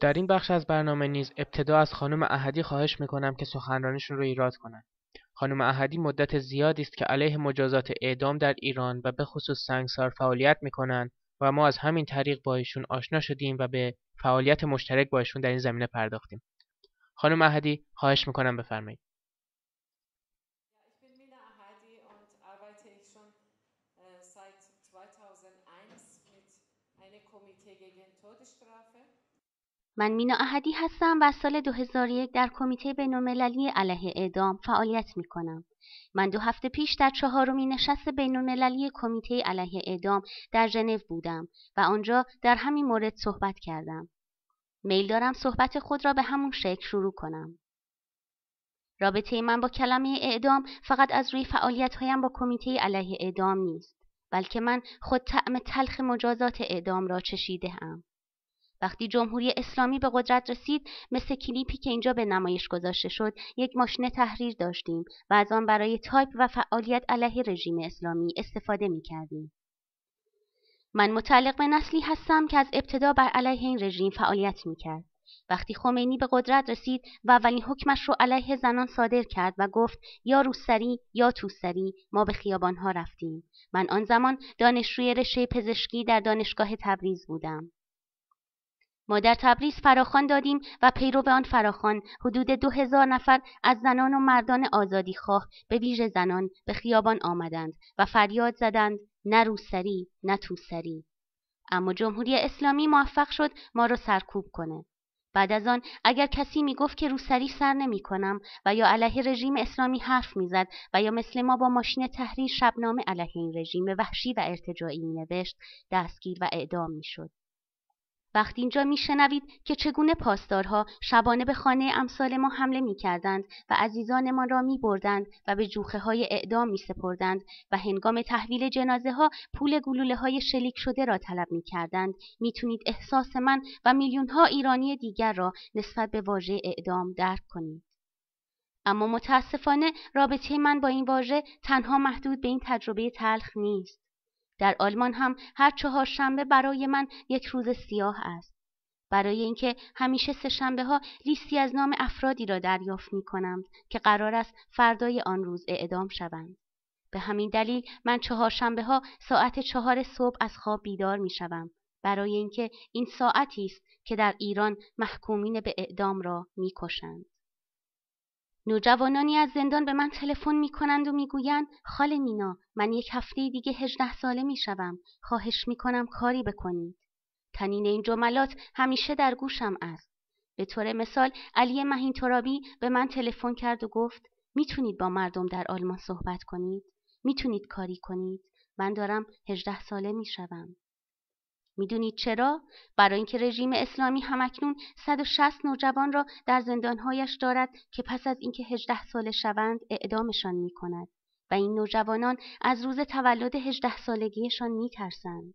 در این بخش از برنامه نیز ابتدا از خانم اهدی خواهش میکنم که سخنرانیشون رو ایراد کنند خانم اهدی مدت زیادی است که علیه مجازات اعدام در ایران و به خصوص سنگسار فعالیت میکنند و ما از همین طریق با ایشون آشنا شدیم و به فعالیت مشترک با ایشون در این زمینه پرداختیم خانم اهدی خواهش میکنم بفرمایید من مینا احدی هستم و سال 2001 در کمیته بینالمللی علیه اعدام فعالیت می من دو هفته پیش در چهارمین نشست بینالمللی کمیته علیه اعدام در ژنو بودم و آنجا در همین مورد صحبت کردم. میل دارم صحبت خود را به همون شکل شروع کنم. رابطه من با کلمه اعدام فقط از روی فعالیت با کمیته علیه اعدام نیست بلکه من خود طعم تلخ مجازات اعدام را چشیده وقتی جمهوری اسلامی به قدرت رسید مثل کلیپی که اینجا به نمایش گذاشته شد یک ماشین تحریر داشتیم و از آن برای تایپ و فعالیت علیه رژیم اسلامی استفاده می کردیم. من متعلق به نسلی هستم که از ابتدا بر علیه این رژیم فعالیت می کرد. وقتی خمینی به قدرت رسید و اولین حکمش رو علیه زنان صادر کرد و گفت یا روسری یا توسری ما به خیابانها رفتیم من آن زمان دانشجوی رشته پزشکی در دانشگاه تبریز بودم ما در تبریز فراخان دادیم و پیرو آن فراخان حدود دو هزار نفر از زنان و مردان آزادی خواه به ویژه زنان به خیابان آمدند و فریاد زدند نه روسری نه توسری اما جمهوری اسلامی موفق شد ما را سرکوب کنه بعد از آن اگر کسی می گفت که روسری سر نمی کنم و یا علیه رژیم اسلامی حرف میزد و یا مثل ما با ماشین تحریر شبنامه علیه این رژیم وحشی و ارتجاعی می نوشت دستگیر و اعدام شد وقتی اینجا میشنوید که چگونه پاسدارها شبانه به خانه امثال ما حمله میکردند و عزیزانمان را میبردند و به جوخه های اعدام میسپردند و هنگام تحویل جنازه ها پول گلوله های شلیک شده را طلب میکردند میتونید احساس من و میلیون ها ایرانی دیگر را نسبت به واژه اعدام درک کنید اما متاسفانه رابطه من با این واژه تنها محدود به این تجربه تلخ نیست در آلمان هم هر چهار شنبه برای من یک روز سیاه است برای اینکه همیشه سه شنبه ها لیستی از نام افرادی را دریافت می کنم که قرار است فردای آن روز اعدام شوند به همین دلیل من چهار شنبه ها ساعت چهار صبح از خواب بیدار می برای اینکه این ساعتی است که در ایران محکومین به اعدام را می کشند. نوجوانانی از زندان به من تلفن کنند و میگویند خاله مینا من یک هفته دیگه هجده ساله میشوم خواهش میکنم کاری بکنید تنین این جملات همیشه در گوشم است به طور مثال علی مهین ترابی به من تلفن کرد و گفت میتونید با مردم در آلمان صحبت کنید میتونید کاری کنید من دارم هجده ساله میشوم میدونید چرا برای اینکه رژیم اسلامی همکنون 160 نوجوان را در زندانهایش دارد که پس از اینکه 18 ساله شوند اعدامشان کند. و این نوجوانان از روز تولد 18 سالگیشان ترسند.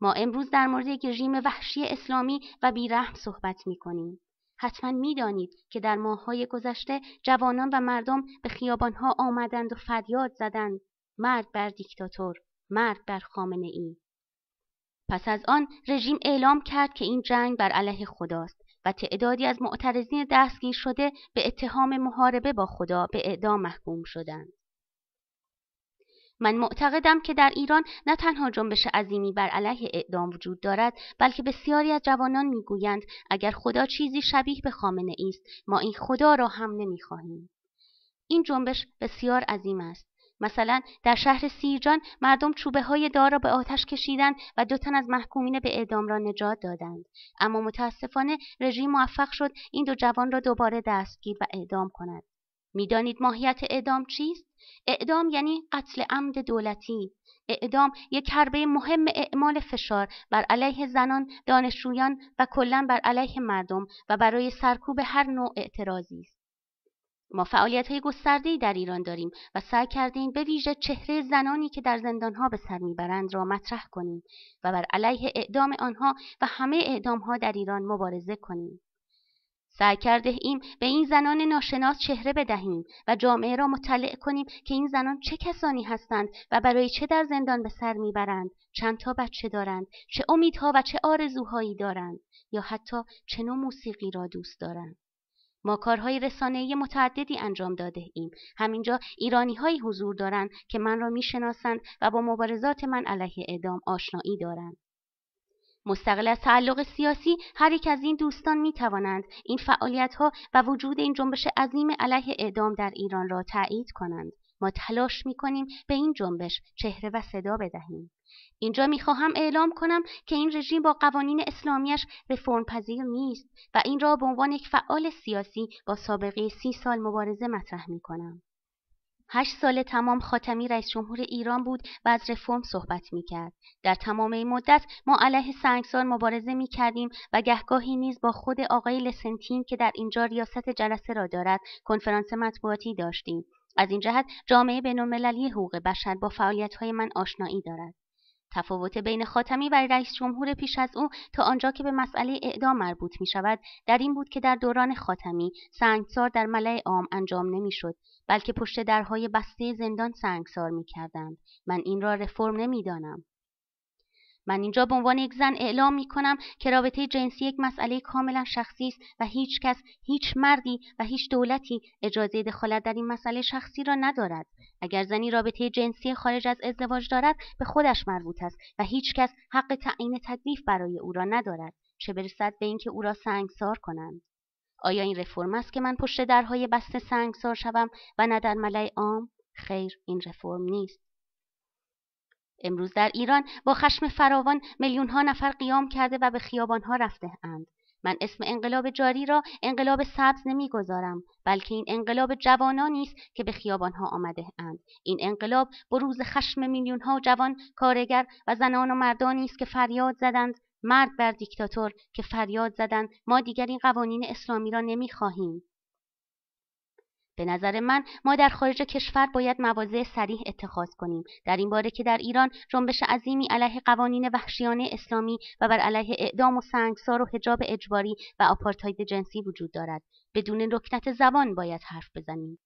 ما امروز در مورد یک رژیم وحشی اسلامی و بیرحم صحبت کنیم. حتما میدانید که در های گذشته جوانان و مردم به خیابانها آمدند و فریاد زدند مرد بر دیکتاتور مرد بر خامنه ای پس از آن رژیم اعلام کرد که این جنگ بر علیه خداست و تعدادی از معترضین دستگیر شده به اتهام محاربه با خدا به اعدام محکوم شدند. من معتقدم که در ایران نه تنها جنبش عظیمی بر علیه اعدام وجود دارد بلکه بسیاری از جوانان میگویند اگر خدا چیزی شبیه به خامنه است ما این خدا را هم نمیخواهیم این جنبش بسیار عظیم است مثلا در شهر سیرجان مردم چوبه های دار را به آتش کشیدند و دو تن از محکومین به اعدام را نجات دادند اما متاسفانه رژیم موفق شد این دو جوان را دوباره دستگیر و اعدام کند میدانید ماهیت اعدام چیست اعدام یعنی قتل عمد دولتی اعدام یک حربه مهم اعمال فشار بر علیه زنان دانشجویان و کلا بر علیه مردم و برای سرکوب هر نوع اعتراضی است ما فعالیت های گسترده‌ای در ایران داریم و سعی کردیم به ویژه چهره زنانی که در زندانها به سر میبرند را مطرح کنیم و بر علیه اعدام آنها و همه ها در ایران مبارزه کنیم. سعی کرده ایم به این زنان ناشناس چهره بدهیم و جامعه را مطلع کنیم که این زنان چه کسانی هستند و برای چه در زندان به سر میبرند چند بچه دارند چه امیدها و چه آرزوهایی دارند یا حتی چه نوع موسیقی را دوست دارند ما کارهای رسانه‌ای متعددی انجام داده ایم همینجا ایرانیهایی حضور دارند که من را میشناسند و با مبارزات من علیه اعدام آشنایی دارند مستقل از تعلق سیاسی هر یک از این دوستان می توانند این فعالیت ها و وجود این جنبش عظیم علیه اعدام در ایران را تایید کنند ما تلاش کنیم به این جنبش چهره و صدا بدهیم اینجا خواهم اعلام کنم که این رژیم با قوانین اسلامیش رفرم پذیر نیست و این را به عنوان یک فعال سیاسی با سابقه سی سال مبارزه مطرح کنم. هشت سال تمام خاتمی رئیس جمهور ایران بود و از رفرم صحبت می کرد. در تمام این مدت ما علیه سنگسار مبارزه می کردیم و گهگاهی نیز با خود آقای لسنتین که در اینجا ریاست جلسه را دارد کنفرانس مطبوعاتی داشتیم از این جهت جامعه بینالمللی حقوق بشر با فعالیت‌های من آشنایی دارد تفاوت بین خاتمی و رئیس جمهور پیش از او تا آنجا که به مسئله اعدام مربوط می شود در این بود که در دوران خاتمی سنگسار در ملع عام انجام شد بلکه پشت درهای بسته زندان سنگسار می کردند. من این را رفرم نمی دانم. من اینجا به عنوان یک زن اعلام می کنم که رابطه جنسی یک مسئله کاملا شخصی است و هیچ کس، هیچ مردی و هیچ دولتی اجازه دخالت در این مسئله شخصی را ندارد. اگر زنی رابطه جنسی خارج از ازدواج دارد به خودش مربوط است و هیچ کس حق تعیین تکلیف برای او را ندارد. چه برسد به اینکه او را سنگسار کنند. آیا این رفرم است که من پشت درهای بسته سنگسار شوم و نه در ملای عام؟ خیر این رفرم نیست امروز در ایران با خشم فراوان ها نفر قیام کرده و به ها رفته اند. من اسم انقلاب جاری را انقلاب سبز نمیگذارم بلکه این انقلاب جوانانی است که به ها آمده اند این انقلاب بروز خشم ها جوان کارگر و زنان و مردانی است که فریاد زدند مرد بر دیکتاتور که فریاد زدند ما دیگر این قوانین اسلامی را نمیخواهیم به نظر من ما در خارج کشور باید مواضع سریح اتخاذ کنیم در این باره که در ایران جنبش عظیمی علیه قوانین وحشیانه اسلامی و بر علیه اعدام و سنگسار و حجاب اجباری و آپارتاید جنسی وجود دارد بدون رکنت زبان باید حرف بزنیم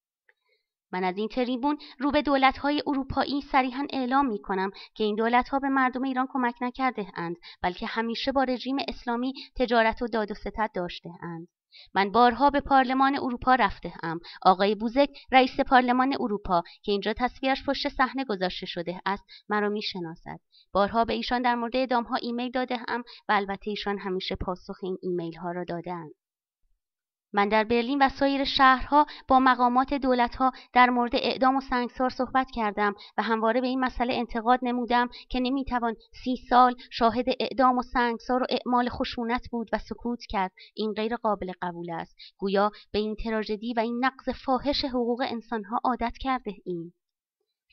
من از این تریبون رو به دولت‌های اروپایی صریحا اعلام می‌کنم که این دولت‌ها به مردم ایران کمک نکرده اند بلکه همیشه با رژیم اسلامی تجارت و داد و ستد داشته اند. من بارها به پارلمان اروپا رفته ام آقای بوزک رئیس پارلمان اروپا که اینجا تصویرش پشت صحنه گذاشته شده است مرا میشناسد بارها به ایشان در مورد ها ایمیل داده و البته ایشان همیشه پاسخ این ایمیل ها را دادهاند من در برلین و سایر شهرها با مقامات دولتها در مورد اعدام و سنگسار صحبت کردم و همواره به این مسئله انتقاد نمودم که نمیتوان سی سال شاهد اعدام و سنگسار و اعمال خشونت بود و سکوت کرد این غیر قابل قبول است گویا به این تراژدی و این نقض فاحش حقوق انسانها عادت کرده این.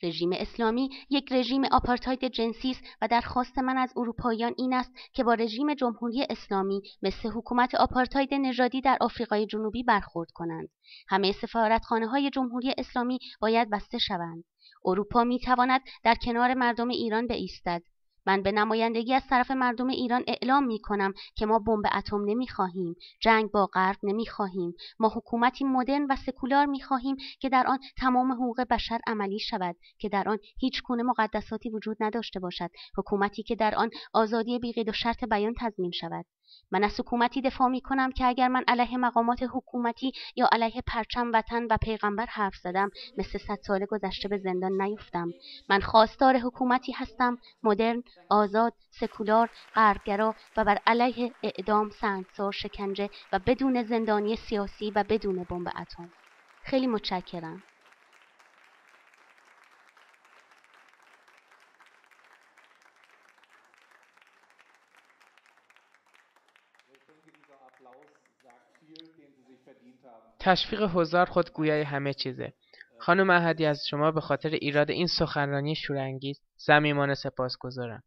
رژیم اسلامی یک رژیم آپارتاید جنسی است و درخواست من از اروپاییان این است که با رژیم جمهوری اسلامی مثل حکومت آپارتاید نژادی در آفریقای جنوبی برخورد کنند همه سفارتخانه های جمهوری اسلامی باید بسته شوند اروپا می تواند در کنار مردم ایران بایستد من به نمایندگی از طرف مردم ایران اعلام می کنم که ما بمب اتم نمی خواهیم، جنگ با غرب نمی خواهیم، ما حکومتی مدرن و سکولار می خواهیم که در آن تمام حقوق بشر عملی شود، که در آن هیچ کنه مقدساتی وجود نداشته باشد، حکومتی که در آن آزادی بیقید و شرط بیان تضمین شود. من از حکومتی دفاع می کنم که اگر من علیه مقامات حکومتی یا علیه پرچم وطن و پیغمبر حرف زدم مثل صد سال گذشته به زندان نیفتم من خواستار حکومتی هستم مدرن آزاد سکولار غربگرا و بر علیه اعدام سنگسار شکنجه و بدون زندانی سیاسی و بدون بمب اتم خیلی متشکرم تشویق حضار خود گویای همه چیزه خانم احدی از شما به خاطر ایراد این سخنرانی شورانگیز سپاس گذارم